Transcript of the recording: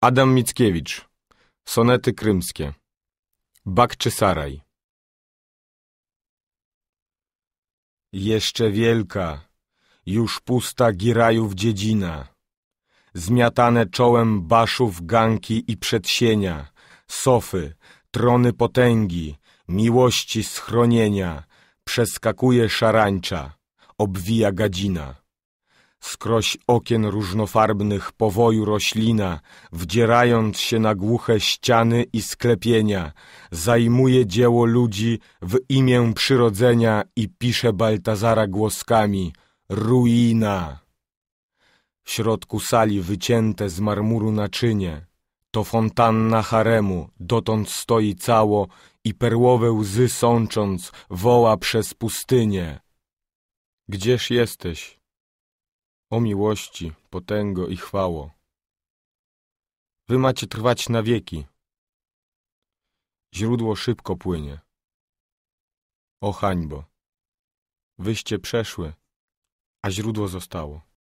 Adam Mickiewicz. Sonety krymskie. Bak czy Saraj. Jeszcze wielka, już pusta Girajów dziedzina. Zmiatane czołem baszów, ganki i przedsienia, sofy, trony potęgi, miłości schronienia, przeskakuje szarańcza, obwija gadzina. Skroś okien różnofarbnych powoju roślina, wdzierając się na głuche ściany i sklepienia, zajmuje dzieło ludzi w imię przyrodzenia i pisze Baltazara głoskami ruina. W środku sali wycięte z marmuru naczynie, to fontanna haremu, dotąd stoi cało i perłowe łzy sącząc woła przez pustynię. Gdzież jesteś? O miłości, potęgo i chwało. Wy macie trwać na wieki. Źródło szybko płynie. O hańbo. Wyście przeszły, a źródło zostało.